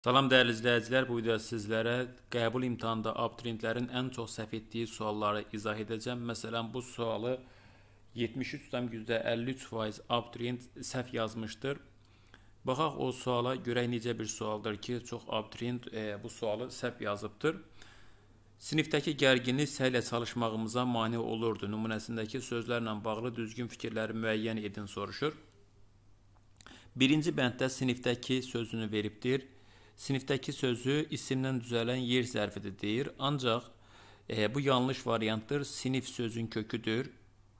Salam dəyərli izləyicilər, bu videoda sizlərə qəbul imtahanında abituriyentlərin ən çox səhv etdiyi sualları izah edəcəm. Məsələn, bu sualı 73,53% abituriyent səhv yazmışdır. Baxaq o suala görək necə bir sualdır ki, çox abituriyent e, bu sualı səhv yazıbdır. Sinifdəki gərginlik səylə çalışmağımıza mane olurdu. Nümunəsindəki sözlərlə bağlı düzgün fikirləri müəyyən edin soruşur. Birinci bənddə sinifdəki sözünü veribdir sinifdəki sözü isimdən düzələn yer zərfidir deyir. Ancaq e, bu yanlış variantdır. Sinif sözün köküdür.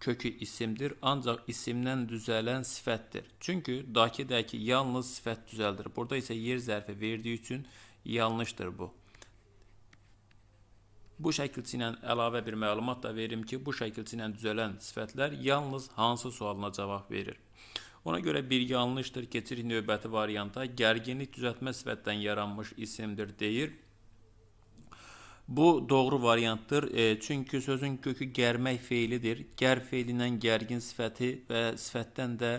Kökü isimdir, ancaq isimdən düzələn sifətdir. Çünki dakidəki yalnız sifət düzəldir. Burada isə yer zərfi verdiyi üçün yanlışdır bu. Bu şəkilçi ilə əlavə bir məlumat da verim ki, bu şəkilçi ilə düzələn sifətlər yalnız hansı sualına cavab verir? Ona görə bir yanlışdır, keçirik növbəti varianta. Gərginlik düzəltmə sifətdən yaranmış isimdir deyir. Bu doğru variantdır. E, çünki sözün kökü gərmək feilidir. Gər feilindən gərgin sifəti və sifətdən də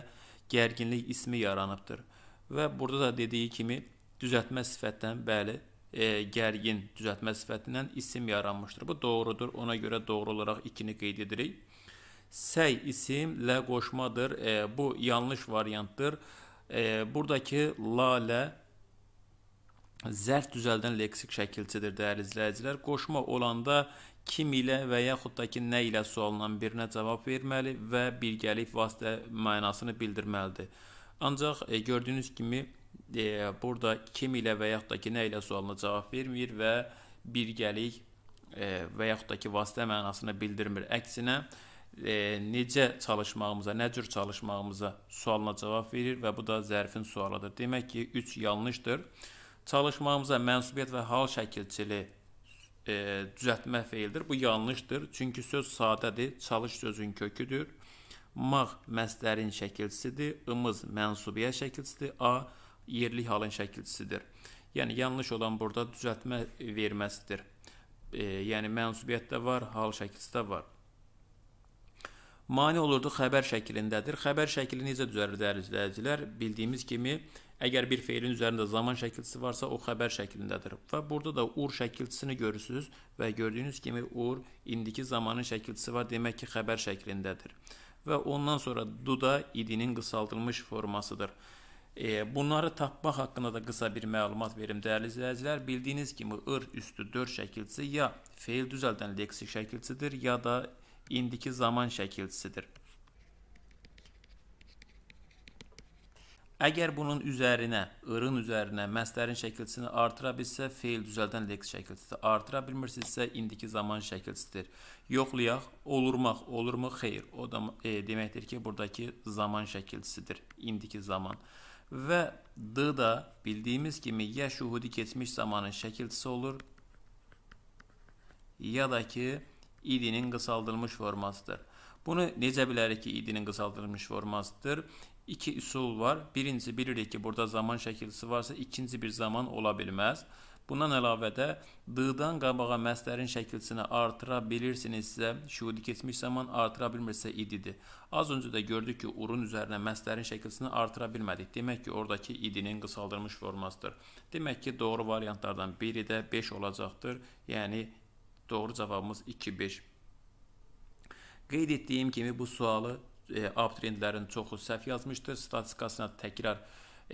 gərginlik ismi yaranıbdır. Və burada da dediyi kimi düzəltmə sifətdən bəli e, gərgin düzəltmə sifətindən isim yaranmışdır. Bu doğrudur. Ona görə doğru olaraq 2-ni qeyd edirik səy isimlə qoşmadır. E, bu yanlış variantdır. E, buradakı lalə zərf düzəldən leksik şəkilçidir dəyərli izləyicilər. Qoşma olanda kim ilə və yaxud da ki nə ilə sualından birinə cavab verməli və birgəlik vasitə mənasını bildirməlidir. Ancaq e, gördüyünüz kimi e, burada kim ilə və yaxud da ki nə ilə sualına cavab vermir və birgəlik e, və yaxud da ki vasitə mənasını bildirmir. Əksinə e, e, necə çalışmağımıza, nə cür çalışmağımıza sualına cavab verir və bu da zərfin sualıdır. Demək ki, 3 yanlışdır. Çalışmağımıza mənsubiyyət və hal şəkilçili e, düzəltmə feildir. Bu yanlışdır. Çünki söz sadədir, çalış sözün köküdür. Mağ məstərin şəkilçisidir, ımız mənsubiyyə şəkilçisidir, a yerli halın şəkilçisidir. Yəni yanlış olan burada düzəltmə verməsidir. E, yəni mənsubiyyət də var, hal şəkilçisi də var mane olurdu xəbər şəklindədir. Xəbər şəkli necə düzəlir dəyərli izləyicilər? Bildiyimiz kimi əgər bir feilin üzərində zaman şəkilçisi varsa, o xəbər şəklindədir. Və burada da ur şəkilçisini görürsüz və gördüyünüz kimi ur indiki zamanın şəkilçisi var, demək ki, xəbər şəklindədir. Və ondan sonra duda idinin qısaltılmış formasıdır. E, bunları tapmaq haqqında da qısa bir məlumat verim dəyərli izləyicilər. Bildiyiniz kimi ır üstü 4 şəkilçisi ya feil düzəldən leksik şəkilçidir, ya da indiki zaman şəkilçisidir. Əgər bunun üzərinə, ırın üzərinə məslərin şəkilçisini artıra bilsə, feil düzəldən leks şəkilçisi, artıra bilmirsinizsə, indiki zaman şəkilçisidir. Yoxlayaq, olurmaq, olurmu? Xeyr. O da e, deməkdir ki, burdakı zaman şəkilçisidir, indiki zaman. Və d da bildiyimiz kimi ya şuhudi keçmiş zamanın şəkilçisi olur, ya da ki idinin qısaldılmış formasıdır. Bunu necə bilərik ki, idinin qısaldılmış formasıdır? İki üsul var. Birincisi bilirik ki, burada zaman şəkilisi varsa ikinci bir zaman ola bilməz. Bundan əlavə də d-dan qabağa məslərin şəkilsini artıra bilirsinizsə, şüudi keçmiş zaman artıra bilmirsə ididir. Az öncə də gördük ki, urun üzərinə məslərin şəkilsini artıra bilmədik. Demək ki, oradakı idinin qısaldılmış formasıdır. Demək ki, doğru variantlardan biri də 5 olacaqdır. Yəni Doğru cavabımız 2-5. Qeyd etdiyim kimi bu sualı e, abituriyentlərin çoxu səhv yazmışdır. Statistikasına təkrar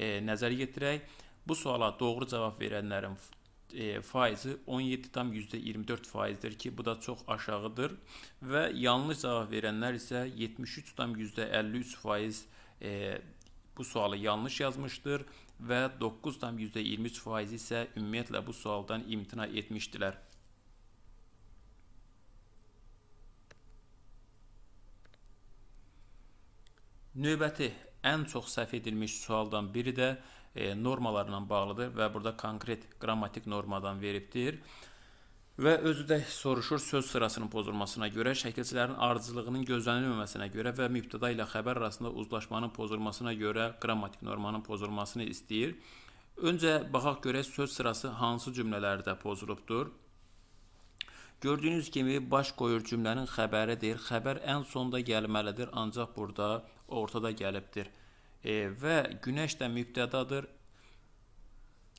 e, nəzər yetirək. Bu suala doğru cavab verənlərin e, faizi 17,24 faizdir ki, bu da çox aşağıdır və yanlış cavab verənlər isə 73,53 faiz e, bu sualı yanlış yazmışdır və 9,23 faiz isə ümumiyyətlə bu sualdan imtina etmişdilər. Növbəti ən çox səhv edilmiş sualdan biri də e, normalarla bağlıdır və burada konkret qrammatik normadan veribdir. Və özü də soruşur söz sırasının pozulmasına görə, şəkilçilərin ardıcılığının gözlənilməməsinə görə və mübtəda ilə xəbər arasında uzlaşmanın pozulmasına görə qrammatik normanın pozulmasını istəyir. Öncə baxaq görək söz sırası hansı cümlələrdə pozulubdur. Gördüyünüz kimi baş qoyur cümlənin xəbəri deyir. Xəbər ən sonda gəlməlidir, ancaq burada ortada gəlibdir. E, və günəş də mübtədadır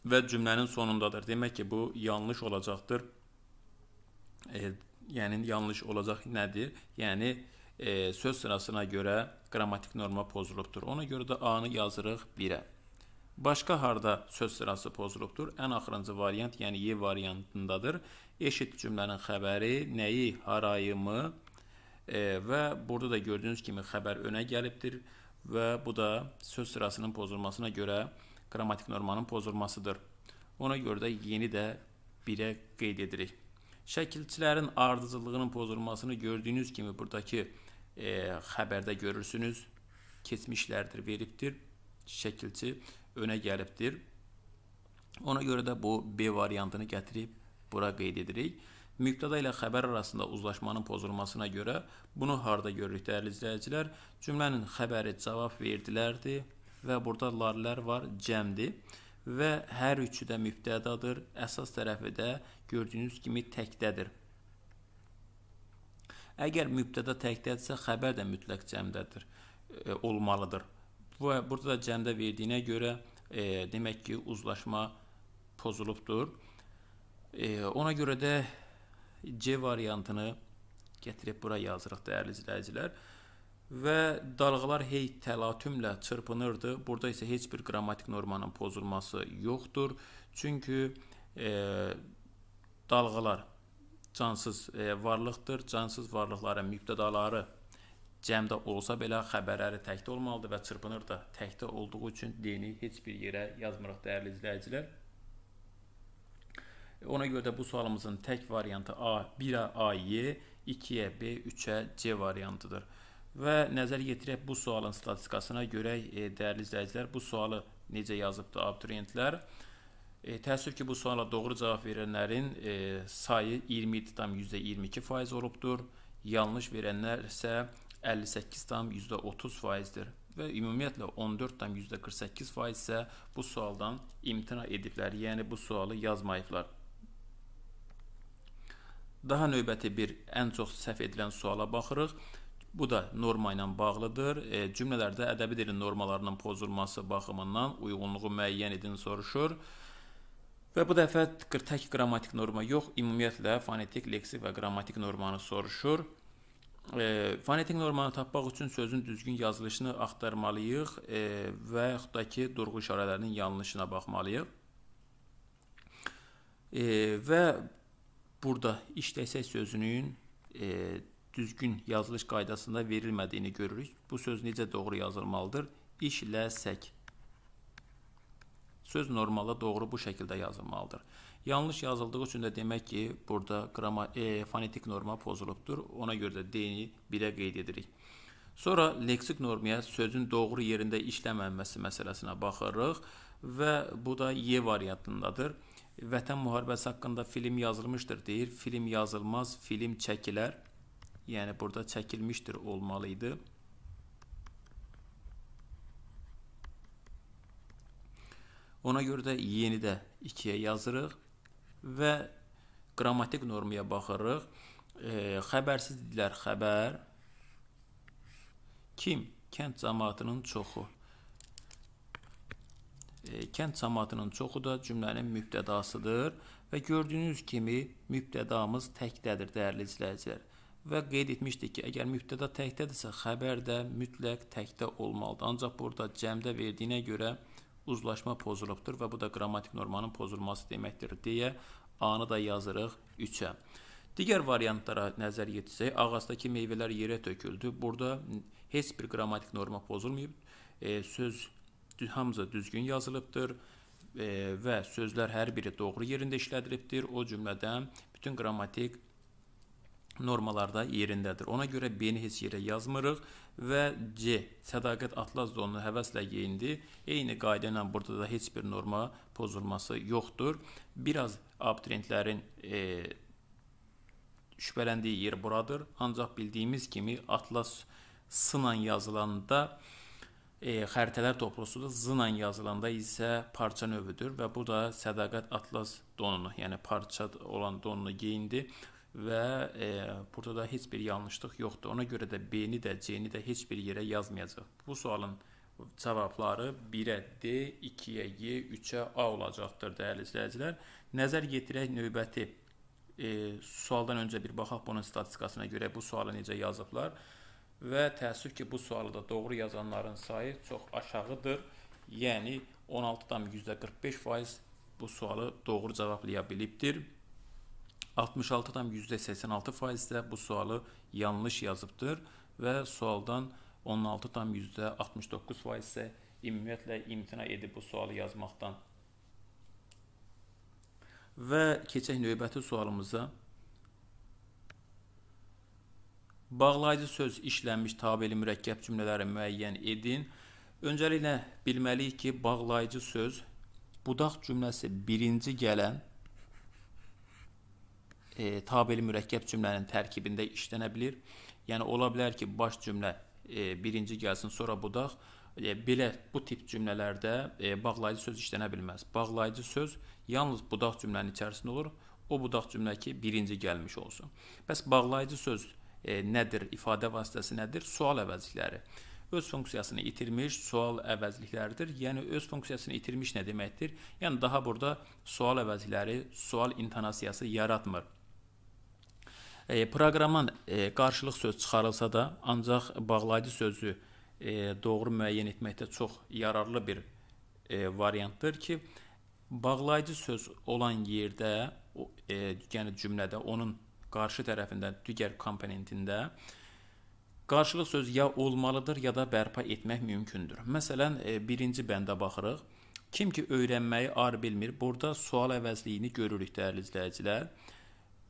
və cümlənin sonundadır. Demək ki, bu yanlış olacaqdır. E, yəni yanlış olacaq nədir? Yəni e, söz sırasına görə qrammatik norma pozulubdur. Ona görə də A-nı yazırıq 1-ə. Başqa harda söz sırası pozulubdur? Ən axırıncı variant, yəni Y variantındadır. Eşit cümlənin xəbəri nəyi, harayımı, E, və burada da gördüyünüz kimi xəbər önə gəlibdir və bu da söz sırasının pozulmasına görə qrammatik normanın pozulmasıdır. Ona görə də yeni də birə qeyd edirik. Şəkilçilərin ardıcıllığının pozulmasını gördüyünüz kimi burdakı e, xəbərdə görürsünüz. Keçmişlərdir, veribdir. Şəkilçi önə gəlibdir. Ona görə də bu B variantını gətirib bura qeyd edirik. Mübtəda ilə xəbər arasında uzlaşmanın pozulmasına görə bunu harda görürük dəyərli izləyicilər? Cümlənin xəbəri cavab verdilərdi və burada larlər var, cəmdir və hər üçü də mübtədadır. Əsas tərəfi də gördüyünüz kimi təkdədir. Əgər mübtəda təkdədirsə, xəbər də mütləq cəmdədir, e, olmalıdır. Bu burada da cəmdə verdiyinə görə e, demək ki, uzlaşma pozulubdur. E, ona görə də C variantını gətirib bura yazırıq dəyərli izləyicilər. Və dalğalar hey təlatümlə çırpınırdı. Burada isə heç bir qrammatik normanın pozulması yoxdur. Çünki e, dalğalar cansız e, varlıqdır. Cansız varlıqların mübtədaları cəmdə olsa belə xəbərləri təkdə olmalıdır və çırpınır da təkdə olduğu üçün D-ni heç bir yerə yazmırıq dəyərli izləyicilər. Ona görə də bu sualımızın tək variantı A 1-ə A-yı, 2-yə B, 3-ə C variantıdır. Və nəzər yetirək bu sualın statistikasına görək, e, dəyərli izləyicilər, bu sualı necə yazıbdı abituriyentlər? E, təəssüf ki, bu suala doğru cavab verənlərin e, sayı 20,22% olubdur. Yanlış verənlər isə 58,30%-dir və ümumiyyətlə 14,48% isə bu sualdan imtina ediblər, yəni bu sualı yazmayıblar. Daha növbəti bir ən çox səhv edilən suala baxırıq. Bu da norma ilə bağlıdır. E, cümlələrdə ədəbi dilin normalarının pozulması baxımından uyğunluğu müəyyən edin soruşur. Və bu dəfə tək qrammatik norma yox, ümumiyyətlə fonetik, leksik və qrammatik normanı soruşur. E, fonetik normanı tapmaq üçün sözün düzgün yazılışını axtarmalıyıq e, və yaxud da ki, durğu işarələrinin yanlışına baxmalıyıq. E, və burada işləsək sözünün e, düzgün yazılış qaydasında verilmədiyini görürük. Bu söz necə doğru yazılmalıdır? İşləsək. Söz normala doğru bu şəkildə yazılmalıdır. Yanlış yazıldığı üçün də demək ki, burada qrama, e, fonetik norma pozulubdur. Ona görə də D-ni 1-ə qeyd edirik. Sonra leksik normaya sözün doğru yerində işləməməsi məsələsinə baxırıq və bu da Y variantındadır. Vətən müharibəsi haqqında film yazılmışdır deyir. Film yazılmaz, film çəkilər. Yəni burada çəkilmişdir olmalı idi. Ona görə də yeni də 2-yə yazırıq və qrammatik normaya baxırıq. E, xəbərsiz dillər xəbər. Kim? Kənd cəmaatının çoxu. E, kənd cəmaatının çoxu da cümlənin mübtədasıdır və gördüyünüz kimi mübtədamız təkdədir dəyərli izləyicilər. Və qeyd etmişdik ki, əgər mübtəda təkdədirsə, xəbər də mütləq təkdə olmalıdır. Ancaq burada cəmdə verdiyinə görə uzlaşma pozulubdur və bu da qrammatik normanın pozulması deməkdir deyə anı da yazırıq 3-ə. Digər variantlara nəzər yetsək, ağacdakı meyvələr yerə töküldü. Burada heç bir qrammatik norma pozulmayıb. E, söz hamısı düzgün yazılıbdır e, və sözlər hər biri doğru yerində işlədilibdir. O cümlədən bütün qrammatik normalarda yerindədir. Ona görə B-ni heç yerə yazmırıq və C sədaqət atlas zonunu həvəslə geyindi. Eyni qayda ilə burada da heç bir norma pozulması yoxdur. Biraz abituriyentlərin e, şübhələndiyi yer buradır. Ancaq bildiyimiz kimi atlas sınan yazılanda e, e, xəritələr toplusudur. Zla yazılanda isə parça növüdür və bu da sədaqət atlas donunu, yəni parça olan donunu geyindi və e, burada da heç bir yanlışlıq yoxdur. Ona görə də B-ni də C-ni də heç bir yerə yazmayacaq. Bu sualın cavabları 1-ə D, 2-yə Y, 3-ə A olacaqdır dəyərli izləyicilər. Nəzər yetirək növbəti e, sualdan öncə bir baxaq bunun statistikasına görə bu sualı necə yazıblar və təəssüf ki, bu sualı da doğru yazanların sayı çox aşağıdır. Yəni 16,45% bu sualı doğru cavablaya bilibdir. 66,86% isə bu sualı yanlış yazıbdır və sualdan 16,69% isə ümumiyyətlə imtina edib bu sualı yazmaqdan. Və keçək növbəti sualımıza. Bağlayıcı söz işlənmiş tabeli mürəkkəb cümlələri müəyyən edin. Öncəliklə bilməliyik ki, bağlayıcı söz budaq cümləsi birinci gələn e, tabeli mürəkkəb cümlənin tərkibində işlənə bilər. Yəni ola bilər ki, baş cümlə e, birinci gəlsin, sonra budaq. E, belə bu tip cümlələrdə e, bağlayıcı söz işlənə bilməz. Bağlayıcı söz yalnız budaq cümlənin içərisində olur. O budaq cümlə ki, birinci gəlmiş olsun. Bəs bağlayıcı söz e, nədir, ifadə vasitəsi nədir? Sual əvəzlikləri. Öz funksiyasını itirmiş sual əvəzlikləridir. Yəni öz funksiyasını itirmiş nə deməkdir? Yəni daha burada sual əvəzlikləri, sual intonasiyası yaratmır. E, proqramdan e, qarşılıq söz çıxarılsa da, ancaq bağlayıcı sözü e, doğru müəyyən etməkdə çox yararlı bir e, variantdır ki, bağlayıcı söz olan yerdə, e, yəni cümlədə onun qarşı tərəfində digər komponentində qarşılıq söz ya olmalıdır ya da bərpa etmək mümkündür. Məsələn, e, birinci bəndə baxırıq. Kim ki öyrənməyi ar bilmir, burada sual əvəzliyini görürük dəyərli izləyicilər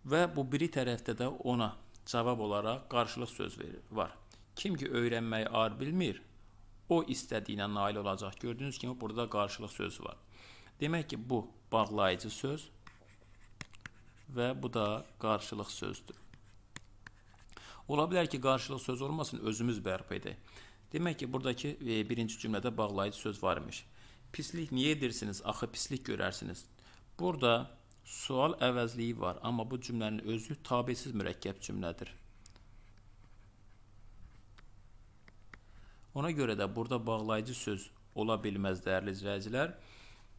və bu biri tərəfdə də ona cavab olaraq qarşılıq söz verir, var. Kim ki öyrənməyi ar bilmir, o istədiyinə nail olacaq. Gördüyünüz kimi burada qarşılıq sözü var. Demək ki, bu bağlayıcı söz və bu da qarşılıq sözdür. Ola bilər ki, qarşılıq söz olmasın, özümüz bərpa edək. Demək ki, buradakı e, birinci cümlədə bağlayıcı söz var imiş. Pislik niyə edirsiniz? Axı pislik görərsiniz. Burada sual əvəzliyi var, amma bu cümlənin özü tabesiz mürəkkəb cümlədir. Ona görə də burada bağlayıcı söz ola bilməz dəyərli izləyicilər.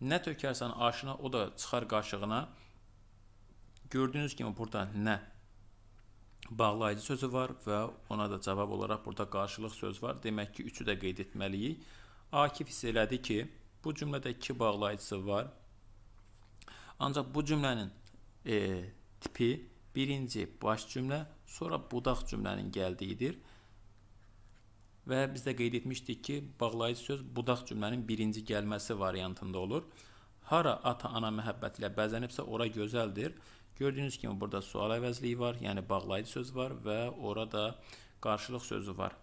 Nə tökərsən aşına, o da çıxar qaşığına. Gördüyünüz kimi burada nə bağlayıcı sözü var və ona da cavab olaraq burada qarşılıq söz var. Demək ki, üçü də qeyd etməliyik. Akif hiss elədi ki, bu cümlədə iki bağlayıcısı var. Ancaq bu cümlənin e, tipi birinci baş cümlə, sonra budaq cümlənin gəldiyidir. Və biz də qeyd etmişdik ki, bağlayıcı söz budaq cümlənin birinci gəlməsi variantında olur. Hara ata-ana məhəbbəti ilə bəzənibsə, ora gözəldir. Gördüyünüz kimi burada sual əvəzliyi var, yəni bağlayıcı söz var və orada qarşılıq sözü var.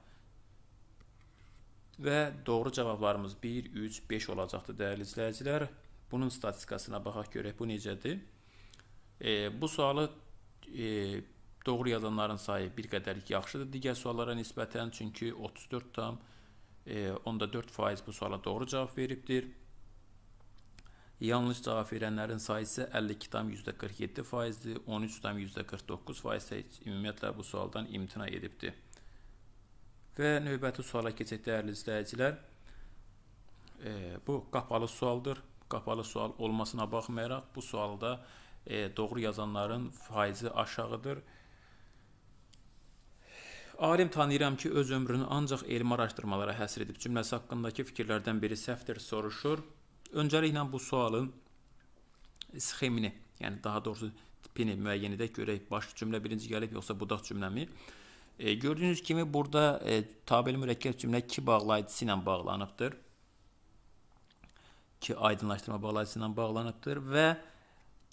Və doğru cavablarımız 1, 3, 5 olacaqdır dəyərli izləyicilər. Bunun statistikasına baxaq görək bu necədir. E, bu sualı e, doğru yazanların sayı bir qədər yaxşıdır digər suallara nisbətən, çünki 34 tam e, onda 4% bu suala doğru cavab veribdir. Yanlış cavab verənlərin sayı isə 52,47%-dir, 13,49% ümumiyyətlə bu sualdan imtina edibdir. Və növbəti suala keçək dəyərli izləyicilər. E, bu qapalı sualdır. Qapalı sual olmasına baxmayaraq bu sualda e, doğru yazanların faizi aşağıdır. Alim tanıyıram ki, öz ömrünü ancaq elmi araşdırmalara həsr edib. Cümləsi haqqındakı fikirlərdən biri səhvdir soruşur. Öncəliklə bu sualın sxemini, yəni daha doğrusu tipini müəyyən edək görək baş cümlə birinci gəlib yoxsa budaq cümləmi. E, gördüyünüz kimi burada e, tabeli mürəkkəb cümlə ki bağlayıcısı ilə bağlanıbdır. Ki aydınlaşdırma bağlayıcısı ilə bağlanıbdır və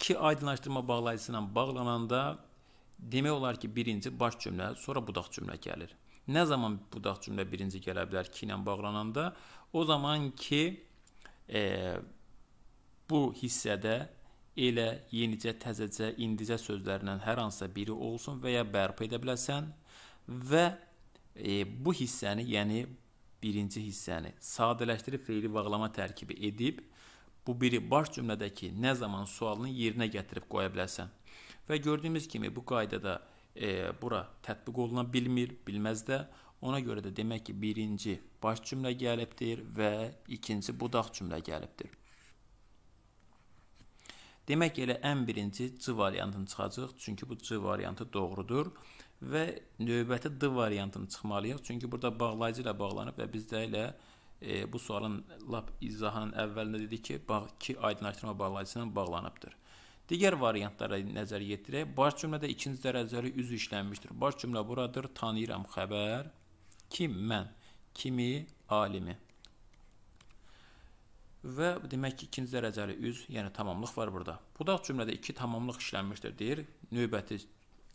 ki aydınlaşdırma bağlayıcısı ilə bağlananda demək olar ki, birinci baş cümlə, sonra budaq cümlə gəlir. Nə zaman budaq cümlə birinci gələ bilər ki ilə bağlananda? O zaman ki e, bu hissədə elə yenicə, təzəcə, indicə sözlərindən hər hansısa biri olsun və ya bərpa edə biləsən və e, bu hissəni, yəni birinci hissəni sadələşdirib feili bağlama tərkibi edib bu biri baş cümlədəki nə zaman sualını yerinə gətirib qoya biləsən. Və gördüyümüz kimi bu qaydada e, bura tətbiq oluna bilmir, bilməz də. Ona görə də demək ki, birinci baş cümlə gəlibdir və ikinci budaq cümlə gəlibdir. Demək elə ən birinci C variantını çıxacaq, çünki bu C variantı doğrudur və növbəti D variantını çıxmalıyıq, çünki burada bağlayıcı ilə bağlanıb və biz də elə e, bu sualın lap izahının əvvəlində dedik ki, bağ, ki aydınlaşdırma bağlayıcısı ilə bağlanıbdır. Digər variantlara nəzər yetirək. Baş cümlədə ikinci dərəcəli üz işlənmişdir. Baş cümlə buradır. Tanıyıram xəbər Kim mən, kimi alimi. Və demək ki, ikinci dərəcəli üz, yəni tamamlıq var burada. Budaq cümlədə iki tamamlıq işlənmişdir deyir. Növbəti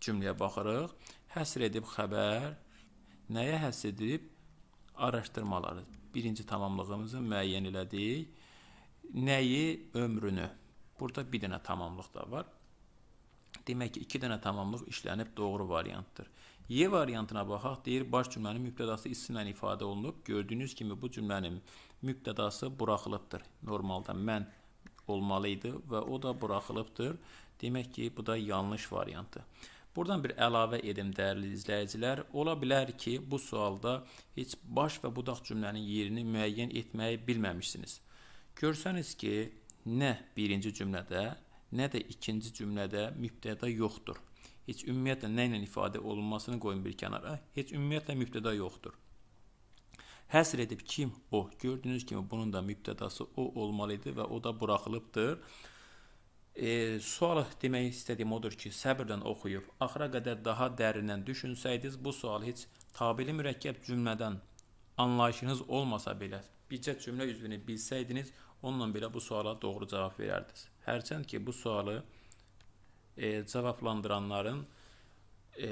cümləyə baxırıq. Həsr edib xəbər nəyə həsr edib? Araşdırmaları. Birinci tamamlığımızı müəyyən elədik. Nəyi? Ömrünü. Burada bir dənə tamamlıq da var. Demək ki, 2 dənə tamamlıq işlənib doğru variantdır. Y variantına baxaq, deyir, baş cümlənin mübtədası isimlə ifadə olunub. Gördüyünüz kimi bu cümlənin mübtədası buraxılıbdır. Normalda mən olmalı idi və o da buraxılıbdır. Demək ki, bu da yanlış variantdır. Buradan bir əlavə edim dəyərli izləyicilər. Ola bilər ki, bu sualda heç baş və budaq cümlənin yerini müəyyən etməyi bilməmişsiniz. Görsəniz ki, nə birinci cümlədə, nə də ikinci cümlədə mübtəda yoxdur. Heç ümumiyyətlə nə ilə ifadə olunmasını qoyun bir kənara. Heç ümumiyyətlə mübtəda yoxdur. Həsr edib kim o? Gördüyünüz kimi bunun da mübtədası o olmalı idi və o da buraxılıbdır. E, sual demək istədiyim odur ki, səbirlə oxuyub axıra qədər daha dərindən düşünsəydiniz, bu sual heç tabeli mürəkkəb cümlədən anlayışınız olmasa belə, bircə cümlə üzvünü bilsəydiniz, onunla belə bu suala doğru cavab verərdiniz. Hərçənd ki, bu sualı e, cavablandıranların e,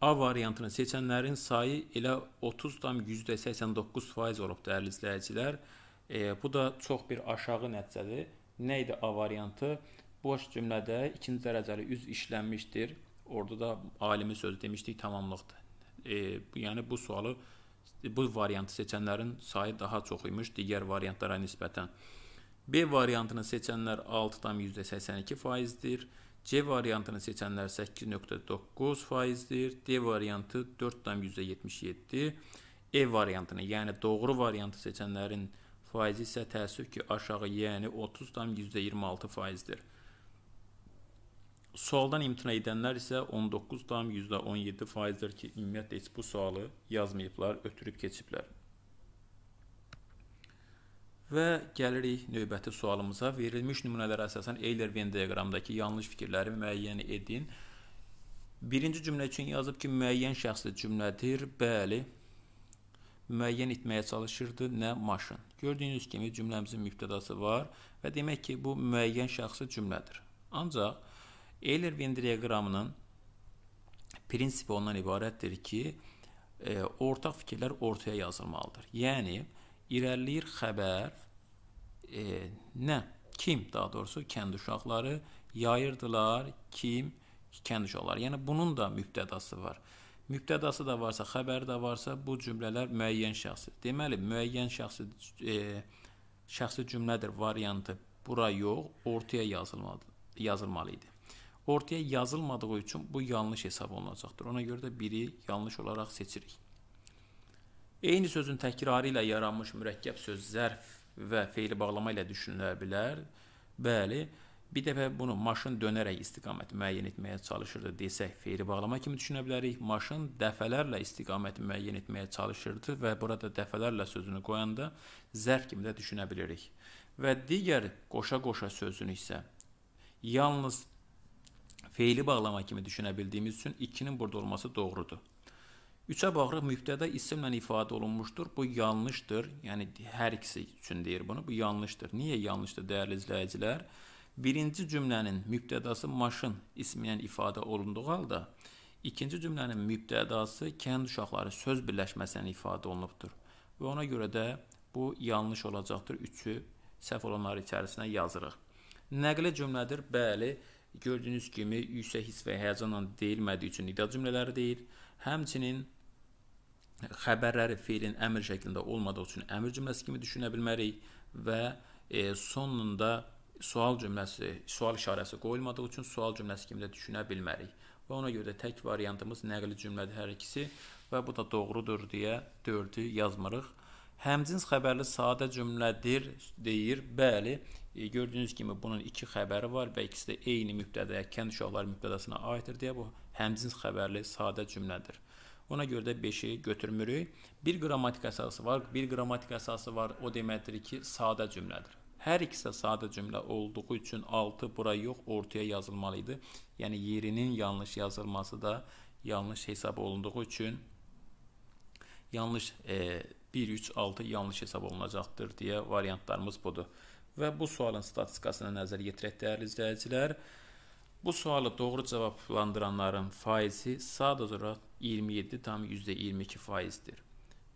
A variantını seçənlərin sayı elə 30,89% olub dəyərli izləyicilər. E, bu da çox bir aşağı nəticədir. Nə idi A variantı? Boş cümlədə ikinci dərəcəli üz işlənmişdir. Orada da alimi söz demişdik tamamlıqdır. E, yəni bu sualı bu variantı seçənlərin sayı daha çox imiş digər variantlara nisbətən. B variantını seçənlər 6,82%-dir. C variantını seçənlər 8.9%-dir. D variantı 4,77. E variantını, yəni doğru variantı seçənlərin faizi isə təəssüf ki, aşağı, yəni 30,26%-dir. Sualdan imtina edənlər isə 19,17%-dir ki, ümumiyyətlə heç bu sualı yazmayıblar, ötürüb keçiblər. Və gəlirik növbəti sualımıza. Verilmiş nümunələrə əsasən Euler-Venn diaqramındakı yanlış fikirləri müəyyən edin. Birinci cümlə üçün yazıb ki, müəyyən şəxsli cümlədir. Bəli, müəyyən etməyə çalışırdı, nə maşın. Gördüyünüz kimi cümləmizin mübtədası var və demək ki, bu müəyyən şəxsi cümlədir. Ancaq Eyler-Wien diaqramının prinsipi ondan ibarətdir ki, e, ortaq fikirlər ortaya yazılmalıdır. Yəni irəliləyir xəbər e, nə kim daha doğrusu kənd uşaqları yayırdılar, kim kənd uşaqları. Yəni bunun da mübtədası var. Mübtədası da varsa, xəbəri də varsa, bu cümlələr müəyyən şəxsi. Deməli, müəyyən şəxsi e, şəxsi cümlədir variantı bura yox, ortaya yazılmalı, yazılmalı idi ortaya yazılmadığı üçün bu yanlış hesab olunacaqdır. Ona görə də biri yanlış olaraq seçirik. Eyni sözün təkrarı ilə yaranmış mürəkkəb söz zərf və feili bağlama ilə düşünülə bilər. Bəli, bir dəfə bunu maşın dönərək istiqamət müəyyən etməyə çalışırdı desək, feili bağlama kimi düşünə bilərik. Maşın dəfələrlə istiqamət müəyyən etməyə çalışırdı və burada dəfələrlə sözünü qoyanda zərf kimi də düşünə bilirik. Və digər qoşa-qoşa sözünü isə yalnız feili bağlama kimi düşünə bildiyimiz üçün 2-nin burada olması doğrudur. 3-ə bağlı mübtəda isimlə ifadə olunmuşdur. Bu yanlışdır. Yəni hər ikisi üçün deyir bunu. Bu yanlışdır. Niyə yanlışdır dəyərli izləyicilər? Birinci cümlənin mübtədası maşın ismi ilə ifadə olunduğu halda ikinci cümlənin mübtədası kənd uşaqları söz birləşməsi ilə ifadə olunubdur. Və ona görə də bu yanlış olacaqdır. 3-ü səhv olanlar içərisinə yazırıq. Nəqli cümlədir. Bəli, Gördüyünüz kimi yüksək hiss və həyəcanla deyilmədiyi üçün nida cümlələri deyil. Həmçinin xəbərləri fiilin əmr şəklində olmadığı üçün əmr cümləsi kimi düşünə bilmərik və e, sonunda sual cümləsi, sual işarəsi qoyulmadığı üçün sual cümləsi kimi də düşünə bilmərik. Və ona görə də tək variantımız nəqli cümlədir hər ikisi və bu da doğrudur deyə 4-ü yazmırıq. Həmcins xəbərli sadə cümlədir deyir. Bəli, E, gördüyünüz kimi bunun iki xəbəri var və ikisi də eyni mübtədəyə, kənd uşaqları mübtədəsinə aiddir deyə bu həmcins xəbərli sadə cümlədir. Ona görə də 5-i götürmürük. Bir qrammatik əsası var, bir qrammatik əsası var. O deməkdir ki, sadə cümlədir. Hər ikisi də sadə cümlə olduğu üçün 6 bura yox, ortaya yazılmalı idi. Yəni yerinin yanlış yazılması da yanlış hesab olunduğu üçün yanlış e, 1 3 6 yanlış hesab olunacaqdır deyə variantlarımız budur və bu sualın statistikasına nəzər yetirək dəyərli izləyicilər. Bu sualı doğru cavablandıranların faizi sadəcə olaraq 27,22%dir.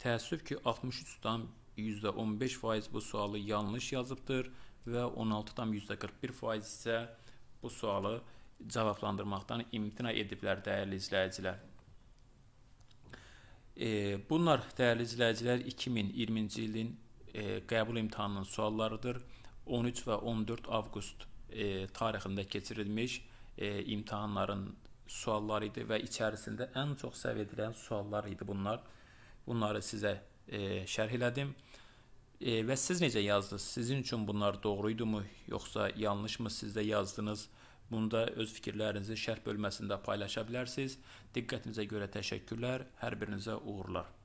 Təəssüf ki, 63,15% bu sualı yanlış yazıbdır və 16,41% isə bu sualı cavablandırmaqdan imtina ediblər dəyərli izləyicilər. E, bunlar dəyərli izləyicilər 2020-ci ilin e, qəbul imtahanının suallarıdır. 13 və 14 avqust e, tarixində keçirilmiş e, imtahanların sualları idi və içərisində ən çox səv edilən suallar idi bunlar. Bunları sizə e, şərh elədim. E, və siz necə yazdınız? Sizin üçün bunlar doğru idimi, yoxsa yanlışmı sizdə yazdınız? Bunu da öz fikirlərinizi şərh bölməsində paylaşa bilərsiniz. Diqqətinizə görə təşəkkürlər. Hər birinizə uğurlar.